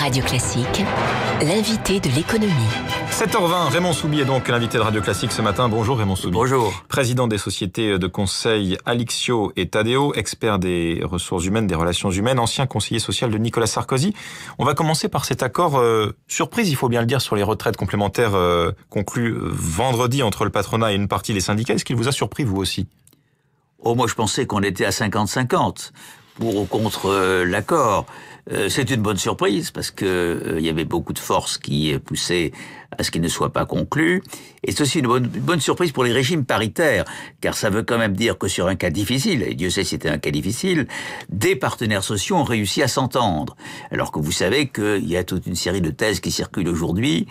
Radio Classique, l'invité de l'économie. 7h20, Raymond Soubi est donc l'invité de Radio Classique ce matin. Bonjour Raymond Soubi. Bonjour. Président des sociétés de conseil Alixio et Tadeo, expert des ressources humaines, des relations humaines, ancien conseiller social de Nicolas Sarkozy. On va commencer par cet accord euh, surprise, il faut bien le dire, sur les retraites complémentaires euh, conclues euh, vendredi entre le patronat et une partie des syndicats. Est-ce qu'il vous a surpris vous aussi Oh, moi je pensais qu'on était à 50-50 pour ou contre l'accord. Euh, c'est une bonne surprise parce que euh, il y avait beaucoup de forces qui euh, poussaient à ce qu'il ne soit pas conclu. Et c'est aussi une bonne, surprise pour les régimes paritaires, car ça veut quand même dire que sur un cas difficile, et Dieu sait si c'était un cas difficile, des partenaires sociaux ont réussi à s'entendre. Alors que vous savez qu'il y a toute une série de thèses qui circulent aujourd'hui,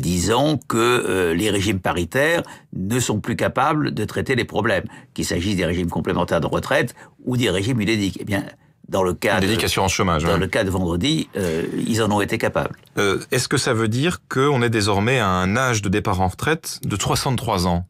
disant que les régimes paritaires ne sont plus capables de traiter les problèmes, qu'il s'agisse des régimes complémentaires de retraite ou des régimes unédiques Eh bien, dans le cas de, vendredi, euh, ils en ont été capables. Euh, est-ce que ça veut dire qu'on est désormais à un âge de départ en retraite de 63 ans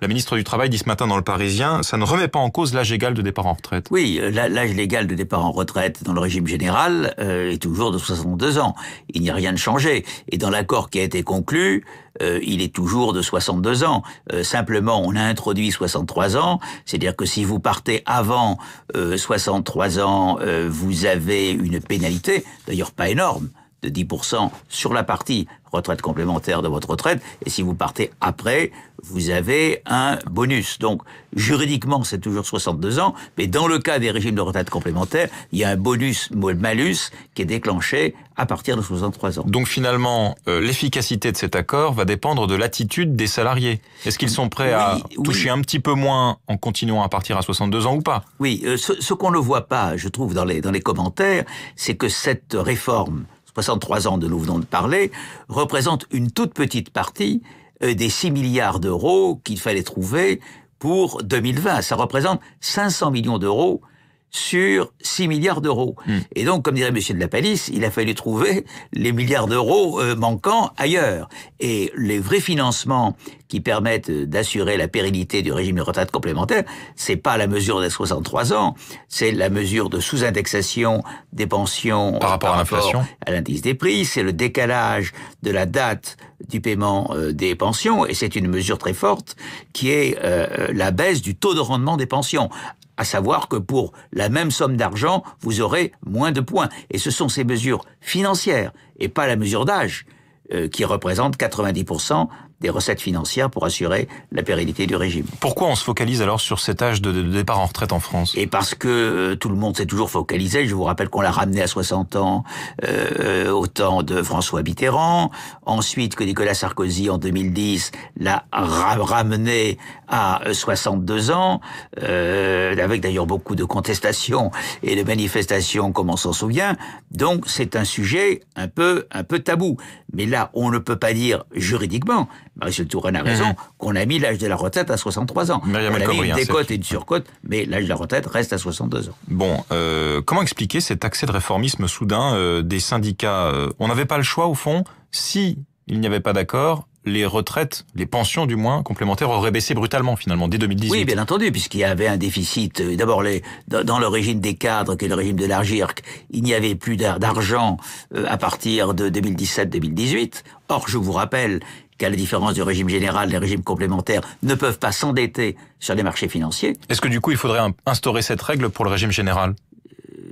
la ministre du Travail dit ce matin dans le Parisien, ça ne remet pas en cause l'âge égal de départ en retraite. Oui, euh, l'âge légal de départ en retraite dans le régime général euh, est toujours de 62 ans. Il n'y a rien de changé. Et dans l'accord qui a été conclu, euh, il est toujours de 62 ans. simplement, on a introduit 63 ans, c'est-à-dire que si vous partez avant 63 ans, vous avez une pénalité, d'ailleurs pas énorme, de 10% sur la partie retraite complémentaire de votre retraite. Et si vous partez après, vous avez un bonus. Donc, juridiquement, c'est toujours 62 ans. Mais dans le cas des régimes de retraite complémentaire, il y a un bonus malus qui est déclenché à partir de 63 ans. Donc, finalement, euh, l'efficacité de cet accord va dépendre de l'attitude des salariés. Est-ce qu'ils sont prêts à toucher un petit peu moins en continuant à partir à 62 ans ou pas Oui, euh, ce, qu'on ne voit pas, je trouve, dans les, dans les commentaires, c'est que cette réforme 63 ans de nous venons de parler, représente une toute petite partie euh, des 6 milliards d'euros qu'il fallait trouver pour 2020. Ça représente 500 millions d'euros sur 6 milliards d'euros. Hmm. Et donc, comme dirait M. de la Palisse, il a fallu trouver les milliards d'euros euh, manquants ailleurs. Et les vrais financements qui permettent d'assurer la pérennité du régime de retraite complémentaire, c'est pas la mesure des 63 ans, c'est la mesure de sous-indexation des pensions par rapport à l'inflation, à l'indice des prix, c'est le décalage de la date du paiement euh, des pensions, et c'est une mesure très forte qui est euh, la baisse du taux de rendement des pensions à savoir que pour la même somme d'argent, vous aurez moins de points. Et ce sont ces mesures financières et pas la mesure d'âge euh, qui représentent 90% des recettes financières pour assurer la pérennité du régime. Pourquoi on se focalise alors sur cet âge de, départ en retraite en France Et parce que euh, tout le monde s'est toujours focalisé. Je vous rappelle qu'on l'a ramené à 60 ans euh, au temps de François Mitterrand. Ensuite, que Nicolas Sarkozy, en 2010, l'a ramené à 62 euh, ans, euh, avec d'ailleurs beaucoup de contestations et de manifestations, comme on s'en souvient. Donc, c'est un sujet un peu, un peu tabou. Mais là, on ne peut pas dire juridiquement M. Touraine a raison, mhm. qu'on a mis l'âge de la retraite à 63 ans. il y a mis une décote et une surcote, mais l'âge de la retraite reste à 62 ans. Bon, euh, comment expliquer cet accès de réformisme soudain euh, des syndicats euh, On n'avait pas le choix, au fond, si il n'y avait pas d'accord, les retraites, les pensions du moins complémentaires auraient baissé brutalement finalement dès 2018. Oui, bien entendu, puisqu'il y avait un déficit. Euh, d'abord, dans le régime des cadres, qui est le régime de l'argirque il n'y avait plus d'argent à partir de 2017-2018. Or, je vous rappelle qu'à la différence du régime général, les régimes complémentaires ne peuvent pas s'endetter sur les marchés financiers. Est-ce que du coup, il faudrait instaurer cette règle pour le régime général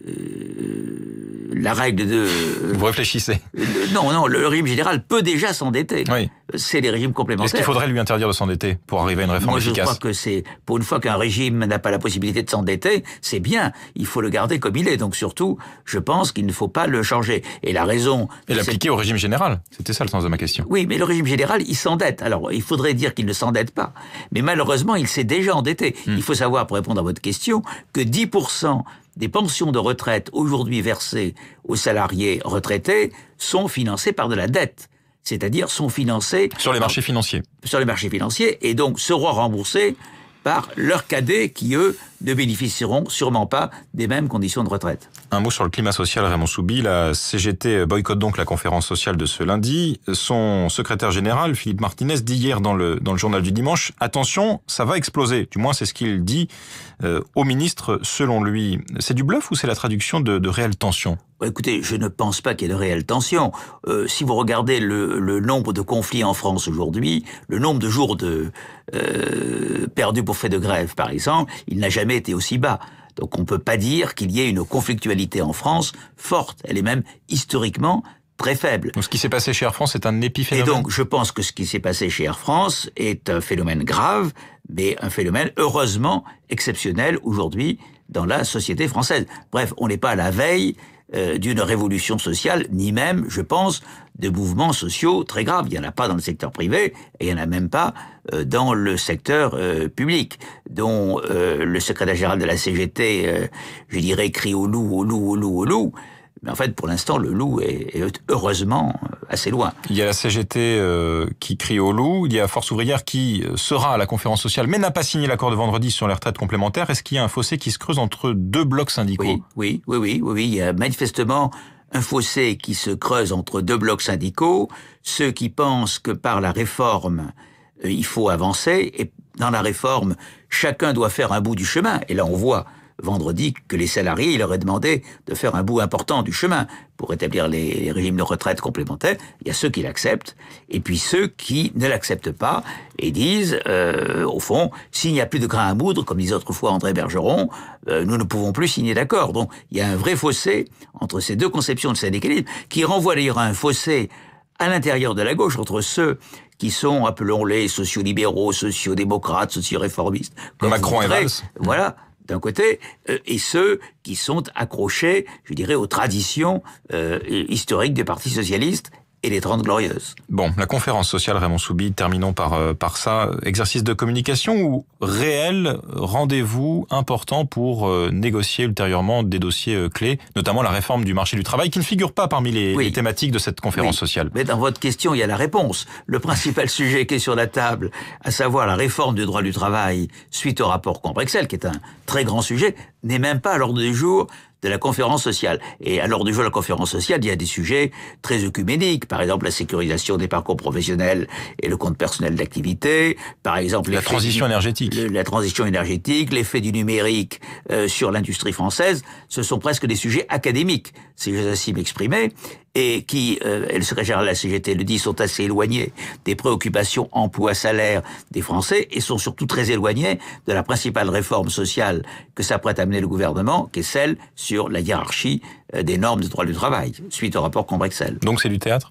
euh, La règle de... Vous réfléchissez. Non, non, le régime général peut déjà s'endetter. Oui c'est les régimes complémentaires. Est-ce qu'il faudrait lui interdire de s'endetter pour arriver à une réforme efficace Moi, je crois que c'est pour une fois qu'un régime n'a pas la possibilité de s'endetter, c'est bien. Il faut le garder comme il est. Donc surtout, je pense qu'il ne faut pas le changer. Et la raison. Et l'appliquer au régime général. C'était ça le sens de ma question. Oui, mais le régime général, il s'endette. Alors, il faudrait dire qu'il ne s'endette pas. Mais malheureusement, il s'est déjà endetté. Hmm. Il faut savoir, pour répondre à votre question, que 10% des pensions de retraite aujourd'hui versées aux salariés retraités sont financées par de la dette c'est-à-dire sont financés... Sur les marchés financiers. Sur les marchés financiers, et donc seront remboursés par leurs cadets qui, eux, ne bénéficieront sûrement pas des mêmes conditions de retraite. Un mot sur le climat social, Raymond Soubi. La CGT boycotte donc la conférence sociale de ce lundi. Son secrétaire général, Philippe Martinez, dit hier dans le, dans le journal du dimanche, attention, ça va exploser. Du moins, c'est ce qu'il dit euh, au ministre, selon lui. C'est du bluff ou c'est la traduction de, de réelles tensions Écoutez, je ne pense pas qu'il y ait de réelles tensions. Euh, si vous regardez le, nombre de conflits en France aujourd'hui, le nombre de jours de, euh, perdus pour fait de grève, par exemple, il n'a jamais était aussi bas. Donc on ne peut pas dire qu'il y ait une conflictualité en France forte. Elle est même historiquement très faible. Donc ce qui s'est passé chez Air France est un épiphénomène. Et donc je pense que ce qui s'est passé chez Air France est un phénomène grave, mais un phénomène heureusement exceptionnel aujourd'hui dans la société française. Bref, on n'est pas à la veille euh, d'une révolution sociale, ni même, je pense, de mouvements sociaux très graves. Il n'y en a pas dans le secteur privé et il n'y en a même pas euh, dans le secteur euh, public, dont le secrétaire général de la CGT, je dirais, crie au loup, au loup, au loup, au loup. Mais en fait, pour l'instant, le loup est heureusement loin. Il y a la CGT euh, qui crie au loup, il y a la Force ouvrière qui euh, sera à la conférence sociale mais n'a pas signé l'accord de vendredi sur les retraites complémentaires. Est-ce qu'il y a un fossé qui se creuse entre deux blocs syndicaux oui oui, oui, oui, il y a manifestement un fossé qui se creuse entre deux blocs syndicaux, ceux qui pensent que par la réforme, euh, il faut avancer, et dans la réforme, chacun doit faire un bout du chemin. Et là, on voit vendredi que les salariés leur aient demandé de faire un bout important du chemin pour établir les, régimes de retraite complémentaires. Il y a ceux qui l'acceptent et puis ceux qui ne l'acceptent pas et disent, euh, au fond, s'il n'y a plus de grain à moudre, comme disait autrefois André Bergeron, euh, nous ne pouvons plus signer d'accord. Donc il y a un vrai fossé entre ces deux conceptions de syndicalisme qui renvoie d'ailleurs à un fossé à l'intérieur de la gauche entre ceux qui sont, appelons-les, sociolibéraux, sociodémocrates, socioréformistes. Comme Macron et Voilà d'un côté, euh, et ceux qui sont accrochés, je dirais, aux traditions euh, historiques des partis socialistes et les 30 glorieuses. Bon, la conférence sociale Raymond Soubi, terminons par, euh, par ça. Exercice de communication ou réel rendez-vous important pour euh, négocier ultérieurement des dossiers euh, clés, notamment la réforme du marché du travail qui ne figure pas parmi les, thématiques de cette conférence sociale. Mais dans votre question, il y a la réponse. Le principal sujet qui est sur la table, à savoir la réforme du droit du travail suite au rapport Combrexel, qui est un très grand sujet, n'est même pas à l'ordre du jour de la conférence sociale. Et à l'ordre du jour de la conférence sociale, il y a des sujets très œcuméniques. Par exemple, la sécurisation des parcours professionnels et le compte personnel d'activité. Par exemple, la transition énergétique. la transition énergétique, l'effet du numérique euh, sur l'industrie française. Ce sont presque des sujets académiques, si j'ose ainsi m'exprimer et qui, euh, et le secrétaire de la CGT le dit, sont assez éloignés des préoccupations emploi-salaire des Français et sont surtout très éloignés de la principale réforme sociale que s'apprête à mener le gouvernement, qui est celle sur la hiérarchie euh, des normes du droit du travail, suite au rapport Combrexel. Donc c'est du théâtre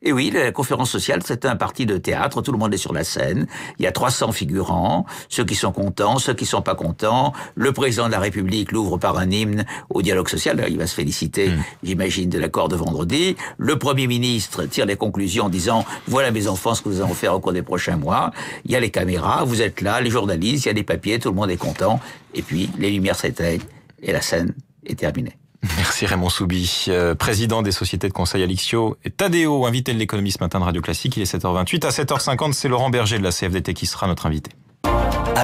et oui, la conférence sociale, c'est un parti de théâtre, tout le monde est sur la scène, il y a 300 figurants, ceux qui sont contents, ceux qui sont pas contents, le président de la République l'ouvre par un hymne au dialogue social, il va se féliciter, hmm. j'imagine, de l'accord de vendredi, le Premier ministre tire les conclusions en disant, voilà mes enfants ce que nous allons faire au cours des prochains mois, il y a les caméras, vous êtes là, les journalistes, il y a des papiers, tout le monde est content, et puis les lumières s'éteignent et la scène est terminée. Merci Raymond Soubi, euh, président des sociétés de conseil Alixio et Tadeo, invité de l'économiste matin de Radio Classique. Il est 7h28. À 7h50, c'est Laurent Berger de la CFDT qui sera notre invité.